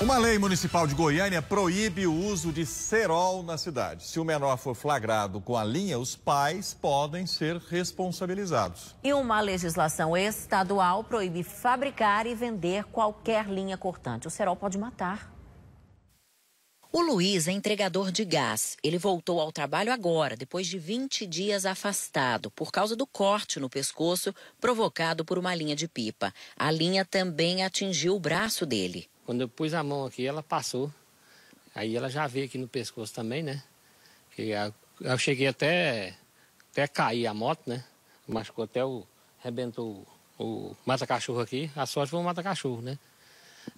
Uma lei municipal de Goiânia proíbe o uso de cerol na cidade. Se o menor for flagrado com a linha, os pais podem ser responsabilizados. E uma legislação estadual proíbe fabricar e vender qualquer linha cortante. O cerol pode matar. O Luiz é entregador de gás. Ele voltou ao trabalho agora, depois de 20 dias afastado, por causa do corte no pescoço provocado por uma linha de pipa. A linha também atingiu o braço dele. Quando eu pus a mão aqui, ela passou. Aí ela já veio aqui no pescoço também, né? Que eu cheguei até, até cair a moto, né? Machucou até o. arrebentou o mata-cachorro aqui. A sorte foi o mata-cachorro, né?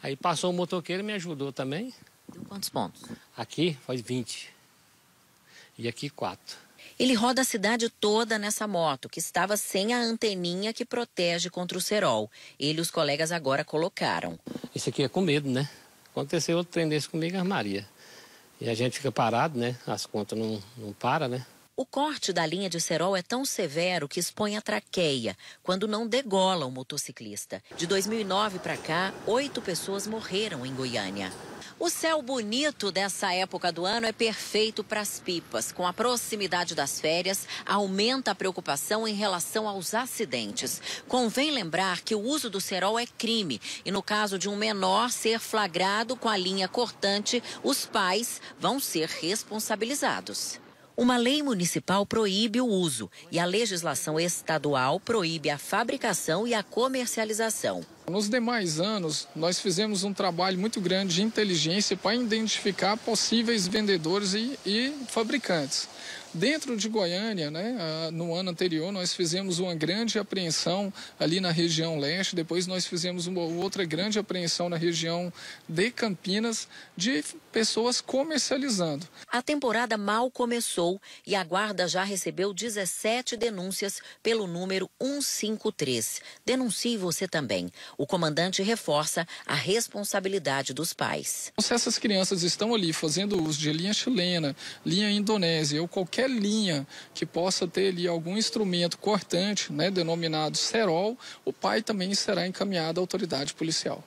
Aí passou o motoqueiro e me ajudou também. Deu quantos pontos? Aqui faz 20. E aqui 4. Ele roda a cidade toda nessa moto, que estava sem a anteninha que protege contra o cerol. Ele e os colegas agora colocaram. Isso aqui é com medo, né? Aconteceu outro trem desse comigo, a armaria. E a gente fica parado, né? As contas não, não param, né? O corte da linha de cerol é tão severo que expõe a traqueia, quando não degola o motociclista. De 2009 para cá, oito pessoas morreram em Goiânia. O céu bonito dessa época do ano é perfeito para as pipas. Com a proximidade das férias, aumenta a preocupação em relação aos acidentes. Convém lembrar que o uso do cerol é crime e, no caso de um menor ser flagrado com a linha cortante, os pais vão ser responsabilizados. Uma lei municipal proíbe o uso e a legislação estadual proíbe a fabricação e a comercialização. Nos demais anos, nós fizemos um trabalho muito grande de inteligência para identificar possíveis vendedores e, e fabricantes. Dentro de Goiânia, né, no ano anterior, nós fizemos uma grande apreensão ali na região leste, depois nós fizemos uma outra grande apreensão na região de Campinas, de pessoas comercializando. A temporada mal começou e a guarda já recebeu 17 denúncias pelo número 153. Denuncie você também. O comandante reforça a responsabilidade dos pais. Então, se essas crianças estão ali fazendo uso de linha chilena, linha indonésia ou qualquer linha que possa ter ali algum instrumento cortante, né, denominado cerol, o pai também será encaminhado à autoridade policial.